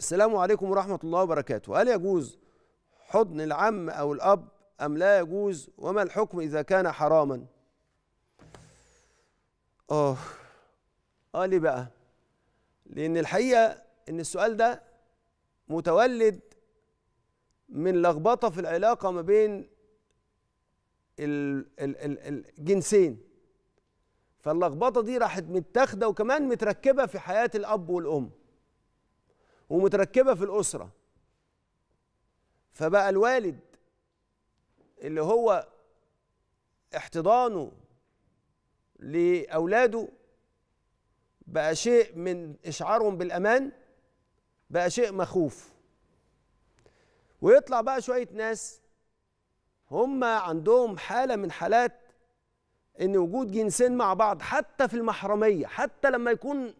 السلام عليكم ورحمة الله وبركاته هل يجوز حضن العم أو الأب أم لا يجوز وما الحكم إذا كان حراما آه آه ليه بقى لأن الحقيقة إن السؤال ده متولد من لخبطة في العلاقة ما بين الجنسين فاللخبطة دي راحت متاخدة وكمان متركبة في حياة الأب والأم ومتركبه في الاسره فبقى الوالد اللي هو احتضانه لاولاده بقى شيء من اشعارهم بالامان بقى شيء مخوف ويطلع بقى شويه ناس هم عندهم حاله من حالات ان وجود جنسين مع بعض حتى في المحرميه حتى لما يكون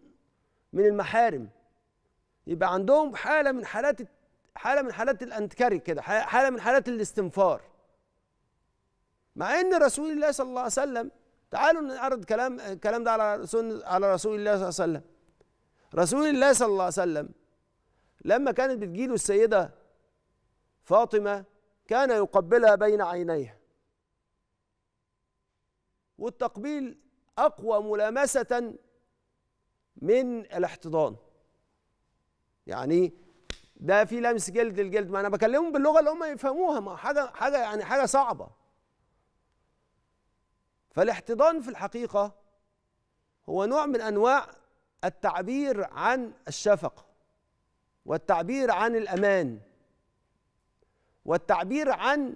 من المحارم يبقى عندهم حاله من حالات حاله من حالات الانتكاري كده حاله من حالات الاستنفار مع ان رسول الله صلى الله عليه وسلم تعالوا نعرض كلام الكلام ده على رسول على رسول الله صلى الله عليه وسلم رسول الله صلى الله عليه وسلم لما كانت بتجيله السيده فاطمه كان يقبلها بين عينيه والتقبيل اقوى ملامسه من الاحتضان يعني ده في لمس جلد الجلد ما انا بكلمهم باللغه اللي هم يفهموها ما حاجه حاجه يعني حاجه صعبه فالاحتضان في الحقيقه هو نوع من انواع التعبير عن الشفقه والتعبير عن الامان والتعبير عن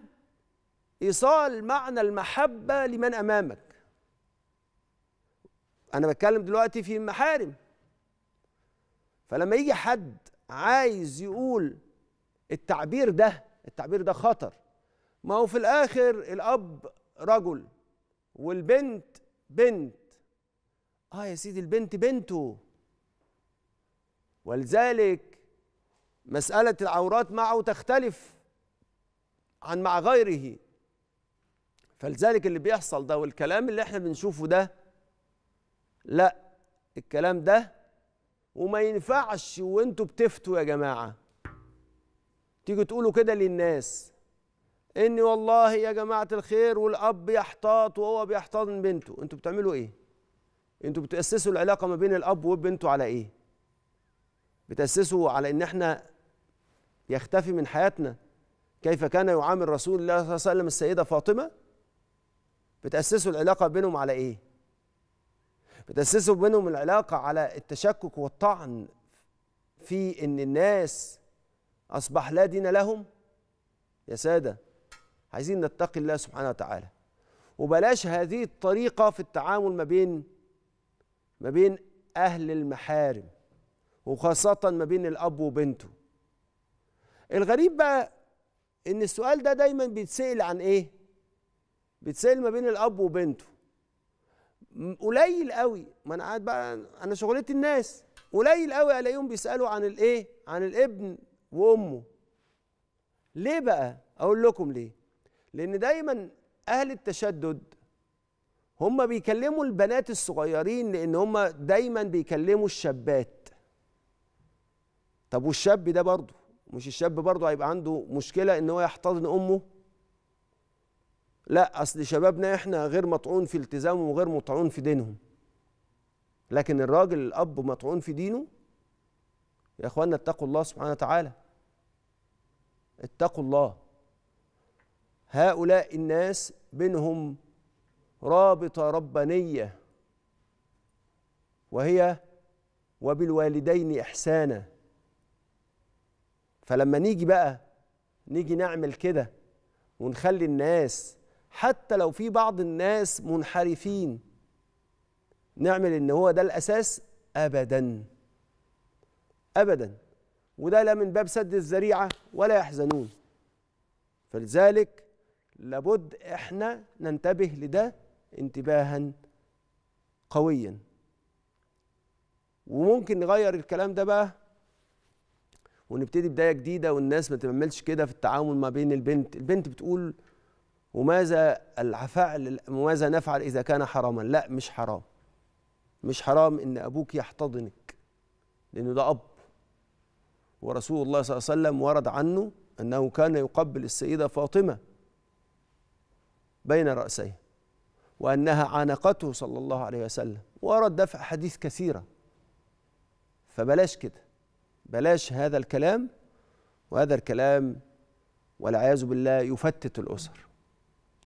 ايصال معنى المحبه لمن امامك انا بتكلم دلوقتي في محارم فلما يجي حد عايز يقول التعبير ده التعبير ده خطر ما هو في الاخر الاب رجل والبنت بنت اه يا سيدي البنت بنته ولذلك مسألة العورات معه تختلف عن مع غيره فلذلك اللي بيحصل ده والكلام اللي احنا بنشوفه ده لا الكلام ده وما ينفعش وانتوا بتفتوا يا جماعه تيجوا تقولوا كده للناس ان والله يا جماعه الخير والاب يحتاط وهو بيحتضن بنته انتوا بتعملوا ايه انتوا بتاسسوا العلاقه ما بين الاب وبنته على ايه بتاسسوا على ان احنا يختفي من حياتنا كيف كان يعامل رسول الله صلى الله عليه وسلم السيده فاطمه بتاسسوا العلاقه بينهم على ايه بتأسسوا بينهم العلاقة على التشكك والطعن في إن الناس أصبح لا دين لهم يا سادة عايزين نتقي الله سبحانه وتعالى وبلاش هذه الطريقة في التعامل ما بين ما بين أهل المحارم وخاصة ما بين الأب وبنته الغريب بقى إن السؤال ده دايما بيتسأل عن إيه؟ بيتسأل ما بين الأب وبنته قليل قوي ما انا قاعد بقى انا شغلتي الناس قليل قوي الاقيهم بيسالوا عن الايه عن الابن وامه ليه بقى اقول لكم ليه لان دايما اهل التشدد هم بيكلموا البنات الصغيرين لان هم دايما بيكلموا الشابات طب والشاب ده برضه مش الشاب برضه هيبقى عنده مشكله ان هو يحتضن امه لا اصل شبابنا احنا غير مطعون في التزامهم وغير مطعون في دينهم لكن الراجل الاب مطعون في دينه يا اخوانا اتقوا الله سبحانه وتعالى اتقوا الله هؤلاء الناس بينهم رابطه ربانيه وهي وبالوالدين احسانا فلما نيجي بقى نيجي نعمل كده ونخلي الناس حتى لو في بعض الناس منحرفين نعمل ان هو ده الاساس ابدا ابدا وده لا من باب سد الذريعه ولا يحزنون فلذلك لابد احنا ننتبه لده انتباها قويا وممكن نغير الكلام ده بقى ونبتدي بدايه جديده والناس ما تعملش كده في التعامل ما بين البنت البنت بتقول وماذا الفعل وماذا نفعل إذا كان حراما لا مش حرام مش حرام إن أبوك يحتضنك لأنه ده أب ورسول الله صلى الله عليه وسلم ورد عنه أنه كان يقبل السيدة فاطمة بين رأسيه وأنها عانقته صلى الله عليه وسلم ورد دفع حديث كثيرة فبلاش كده بلاش هذا الكلام وهذا الكلام والعياذ بالله يفتت الأسر